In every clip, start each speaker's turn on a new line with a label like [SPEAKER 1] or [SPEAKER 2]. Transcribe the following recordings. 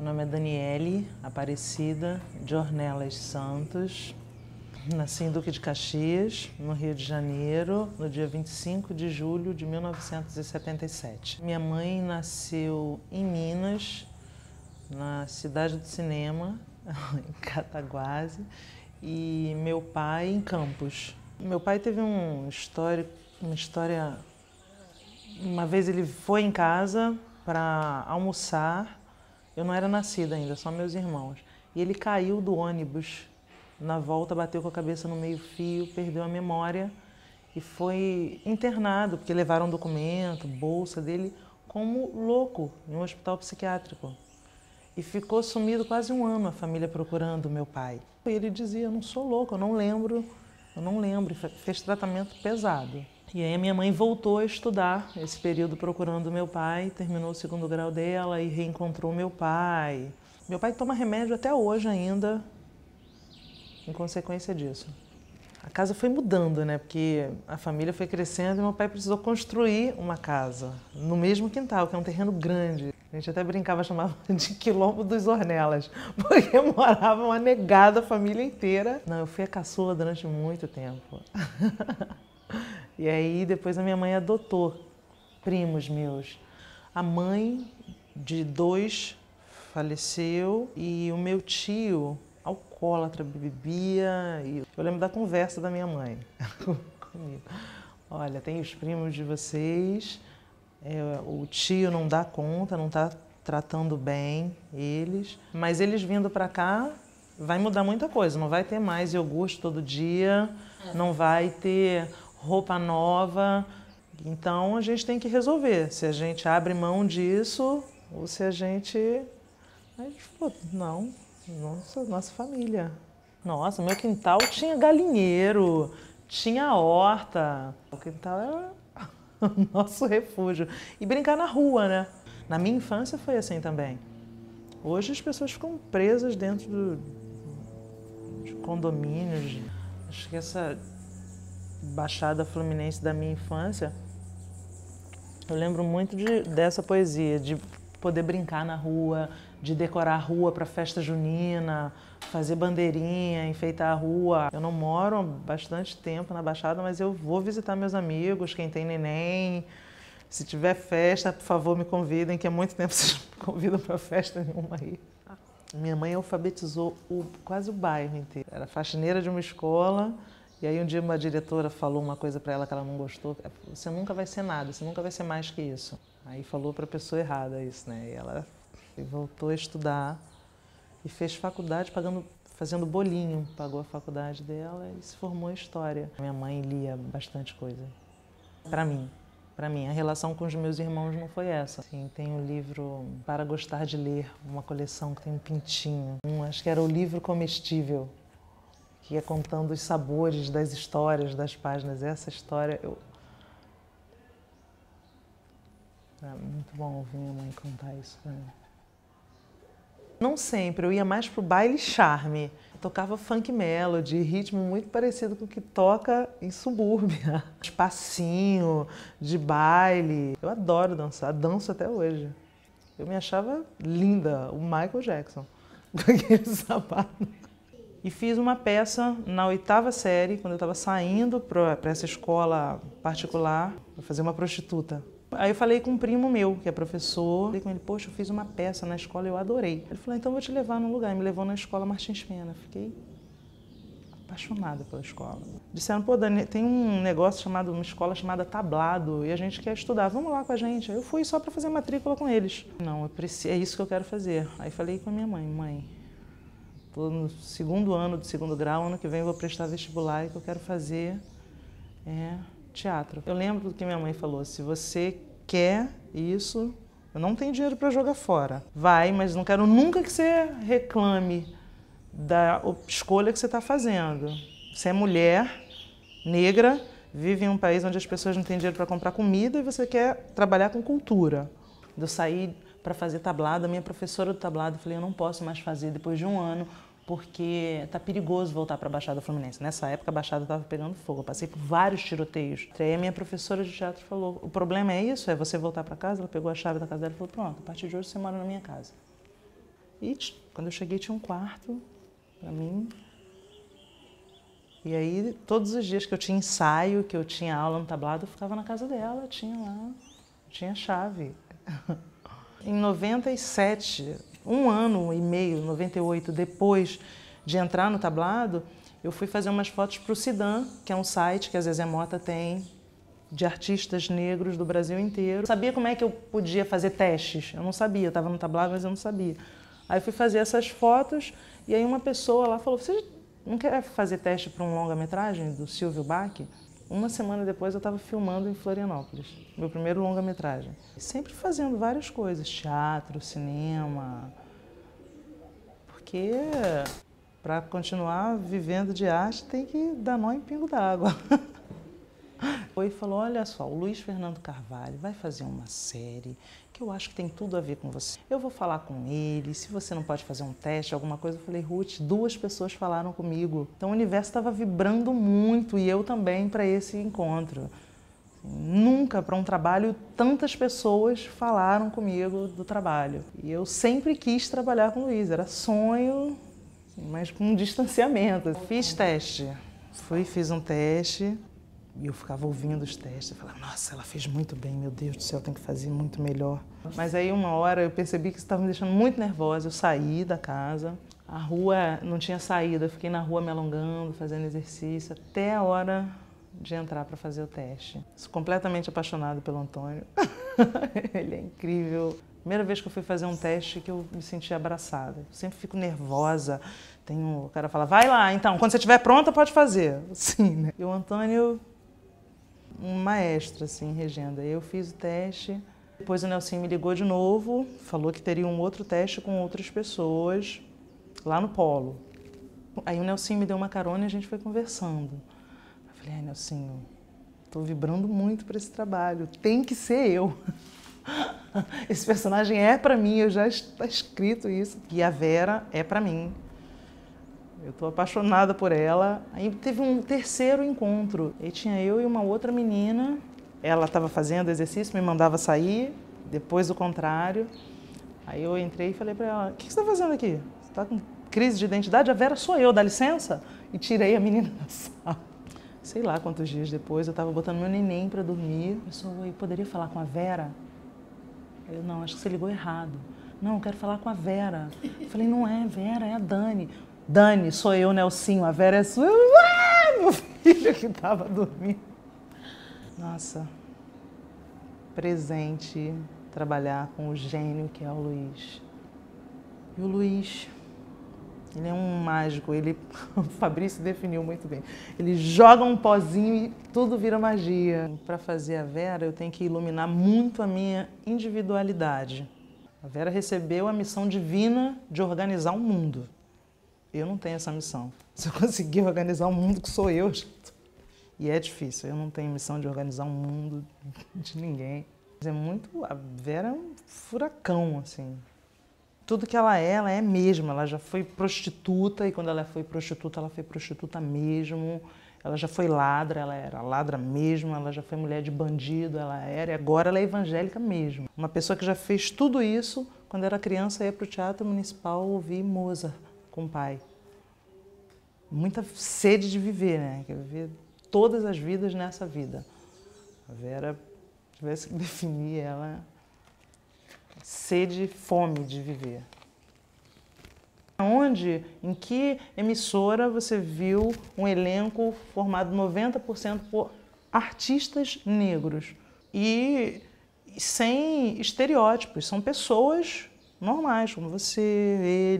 [SPEAKER 1] Meu nome é Daniele Aparecida Jornelas Santos. Nasci em Duque de Caxias, no Rio de Janeiro, no dia 25 de julho de 1977. Minha mãe nasceu em Minas, na cidade do cinema, em Cataguase, e meu pai em Campos. Meu pai teve um histórico, uma história. Uma vez ele foi em casa para almoçar eu não era nascida ainda, só meus irmãos. E ele caiu do ônibus na volta, bateu com a cabeça no meio-fio, perdeu a memória e foi internado, porque levaram documento, bolsa dele, como louco em um hospital psiquiátrico. E ficou sumido quase um ano a família procurando meu pai. E ele dizia: Eu não sou louco, eu não lembro, eu não lembro. Fez tratamento pesado. E aí a minha mãe voltou a estudar esse período procurando meu pai, terminou o segundo grau dela e reencontrou meu pai. Meu pai toma remédio até hoje ainda em consequência disso. A casa foi mudando, né? Porque a família foi crescendo e meu pai precisou construir uma casa no mesmo quintal, que é um terreno grande. A gente até brincava, chamava de quilombo dos Ornelas, porque morava uma negada a família inteira. Não, eu fui a caçula durante muito tempo. E aí depois a minha mãe adotou primos meus. A mãe de dois faleceu e o meu tio, alcoólatra, bebia. E eu lembro da conversa da minha mãe comigo. Olha, tem os primos de vocês, é, o tio não dá conta, não está tratando bem eles, mas eles vindo para cá vai mudar muita coisa, não vai ter mais iogurte todo dia, é. não vai ter roupa nova. Então a gente tem que resolver se a gente abre mão disso ou se a gente. Aí a gente falou, não, nossa, nossa família. Nossa, meu quintal tinha galinheiro, tinha horta. O quintal era o nosso refúgio. E brincar na rua, né? Na minha infância foi assim também. Hoje as pessoas ficam presas dentro do, de condomínios. Acho que essa Baixada Fluminense da minha infância, eu lembro muito de, dessa poesia, de poder brincar na rua, de decorar a rua para festa junina, fazer bandeirinha, enfeitar a rua. Eu não moro há bastante tempo na Baixada, mas eu vou visitar meus amigos, quem tem neném. Se tiver festa, por favor, me convidem, que há muito tempo vocês não me convidam para festa nenhuma aí. Minha mãe alfabetizou o, quase o bairro inteiro. Era faxineira de uma escola, e aí um dia uma diretora falou uma coisa para ela que ela não gostou. É, você nunca vai ser nada, você nunca vai ser mais que isso. Aí falou para a pessoa errada isso, né? E ela voltou a estudar e fez faculdade pagando fazendo bolinho, pagou a faculdade dela e se formou em história. Minha mãe lia bastante coisa. Para mim, para mim. A relação com os meus irmãos não foi essa. Sim, tem um livro Para Gostar de Ler, uma coleção que tem um pintinho. Um, acho que era o livro comestível que ia contando os sabores das histórias, das páginas. Essa história eu. é muito bom ouvir a mãe contar isso pra mim. Não sempre, eu ia mais pro baile charme. Eu tocava funk melody, ritmo muito parecido com o que toca em subúrbia. Espacinho, de baile. Eu adoro dançar, danço até hoje. Eu me achava linda, o Michael Jackson, com aquele sapato e fiz uma peça na oitava série, quando eu estava saindo para essa escola particular, para fazer uma prostituta. Aí eu falei com um primo meu, que é professor, falei com ele, poxa, eu fiz uma peça na escola eu adorei. Ele falou, ah, então vou te levar num lugar, e me levou na escola Martins Pena. Fiquei apaixonada pela escola. Disseram, pô, Dani, tem um negócio chamado, uma escola chamada Tablado, e a gente quer estudar, vamos lá com a gente. Aí eu fui só para fazer matrícula com eles. Não, é isso que eu quero fazer. Aí falei com a minha mãe, mãe, Estou no segundo ano do segundo grau, ano que vem vou prestar vestibular e que eu quero fazer é, teatro. Eu lembro do que minha mãe falou, se você quer isso, eu não tenho dinheiro para jogar fora. Vai, mas não quero nunca que você reclame da escolha que você está fazendo. Você é mulher, negra, vive em um país onde as pessoas não têm dinheiro para comprar comida e você quer trabalhar com cultura. Eu saí para fazer tablado. A minha professora do tablado, eu falei, eu não posso mais fazer depois de um ano, porque tá perigoso voltar para a Baixada Fluminense. Nessa época a Baixada estava pegando fogo, eu passei por vários tiroteios. aí a minha professora de teatro falou: "O problema é isso, é você voltar para casa". Ela pegou a chave da casa dela e falou: "Pronto, a partir de hoje você mora na minha casa". E quando eu cheguei tinha um quarto para mim. E aí todos os dias que eu tinha ensaio, que eu tinha aula no tablado, eu ficava na casa dela, tinha lá, tinha chave. Em 97, um ano e meio, 98, depois de entrar no tablado, eu fui fazer umas fotos para o Sidan, que é um site que a Zezé Mota tem de artistas negros do Brasil inteiro. sabia como é que eu podia fazer testes. Eu não sabia, eu estava no tablado, mas eu não sabia. Aí fui fazer essas fotos e aí uma pessoa lá falou: "Você não quer fazer teste para um longa-metragem do Silvio Bach?" Uma semana depois eu estava filmando em Florianópolis, meu primeiro longa-metragem. Sempre fazendo várias coisas, teatro, cinema. Porque para continuar vivendo de arte tem que dar nó em pingo d'água. e falou: Olha só, o Luiz Fernando Carvalho vai fazer uma série que eu acho que tem tudo a ver com você. Eu vou falar com ele, se você não pode fazer um teste, alguma coisa. Eu falei: Ruth, duas pessoas falaram comigo. Então o universo estava vibrando muito e eu também para esse encontro. Nunca para um trabalho tantas pessoas falaram comigo do trabalho. E eu sempre quis trabalhar com o Luiz, era sonho, mas com um distanciamento. Fiz teste. Fui, fiz um teste, e eu ficava ouvindo os testes, falava, nossa, ela fez muito bem, meu Deus do céu, tem que fazer muito melhor. Mas aí uma hora eu percebi que isso estava me deixando muito nervosa, eu saí da casa, a rua não tinha saída, eu fiquei na rua me alongando, fazendo exercício, até a hora de entrar para fazer o teste. Sou completamente apaixonado pelo Antônio, ele é incrível. Primeira vez que eu fui fazer um teste que eu me senti abraçada. Eu sempre fico nervosa. Tenho... O cara fala, vai lá, então, quando você estiver pronta, pode fazer. Sim, né? E o Antônio um maestro assim, Regenda. Eu fiz o teste, depois o Nelson me ligou de novo, falou que teria um outro teste com outras pessoas lá no polo. Aí o Nelson me deu uma carona e a gente foi conversando. Eu falei, ai, Nelson, estou vibrando muito para esse trabalho, tem que ser eu. Esse personagem é para mim, eu já está escrito isso. E a Vera é para mim. Eu estou apaixonada por ela. Aí teve um terceiro encontro. E tinha eu e uma outra menina. Ela estava fazendo exercício, me mandava sair, depois o contrário. Aí eu entrei e falei para ela: O que, você está fazendo aqui? Você está com crise de identidade? A Vera sou eu, dá licença? E tirei a menina da sala. Sei lá quantos dias depois, eu estava botando meu neném para dormir. Eu só, eu poderia falar com a Vera? Eu, não, acho que você ligou errado. Não, eu quero falar com a Vera. Eu falei, não é Vera, é a Dani. Dani, sou eu, Nelsinho, a Vera é sua. Ah, meu filho que estava dormindo. Nossa, presente trabalhar com o gênio que é o Luiz. E o Luiz, ele é um mágico, ele, o Fabrício definiu muito bem. Ele joga um pozinho e tudo vira magia. Para fazer a Vera, eu tenho que iluminar muito a minha individualidade. A Vera recebeu a missão divina de organizar o um mundo. Eu não tenho essa missão. Se eu conseguir organizar um mundo que sou eu, gente. e é difícil, eu não tenho missão de organizar um mundo de ninguém. É muito. A Vera é um furacão, assim. Tudo que ela é, ela é mesmo. Ela já foi prostituta e quando ela foi prostituta, ela foi prostituta mesmo. Ela já foi ladra, ela era ladra mesmo, ela já foi mulher de bandido, ela era, e agora ela é evangélica mesmo. Uma pessoa que já fez tudo isso, quando era criança, ia para o Teatro Municipal ouvir Mozart com o pai. Muita sede de viver, né? Quer viver todas as vidas nessa vida. A Vera, se tivesse que definir ela, sede, fome de viver. Onde, em que emissora você viu um elenco formado 90% por artistas negros e sem estereótipos, são pessoas normais, como você,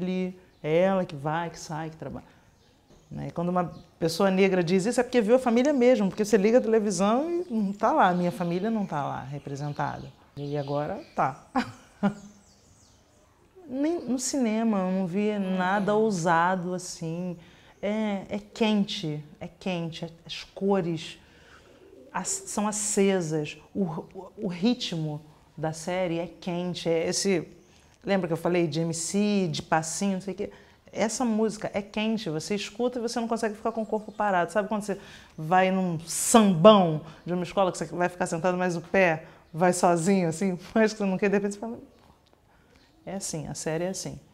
[SPEAKER 1] ele, é ela que vai, que sai, que trabalha. Né? E quando uma pessoa negra diz isso, é porque viu a família mesmo, porque você liga a televisão e não está lá, a minha família não está lá representada. E agora tá. Nem no cinema eu não vi nada uhum. ousado assim. É, é quente, é quente, é, as cores as, são acesas, o, o, o ritmo da série é quente, é esse Lembra que eu falei de MC, de passinho, não sei o quê? Essa música é quente, você escuta e você não consegue ficar com o corpo parado. Sabe quando você vai num sambão de uma escola que você vai ficar sentado, mas o pé vai sozinho, assim, mas que você não quer, de repente você fala. É assim, a série é assim.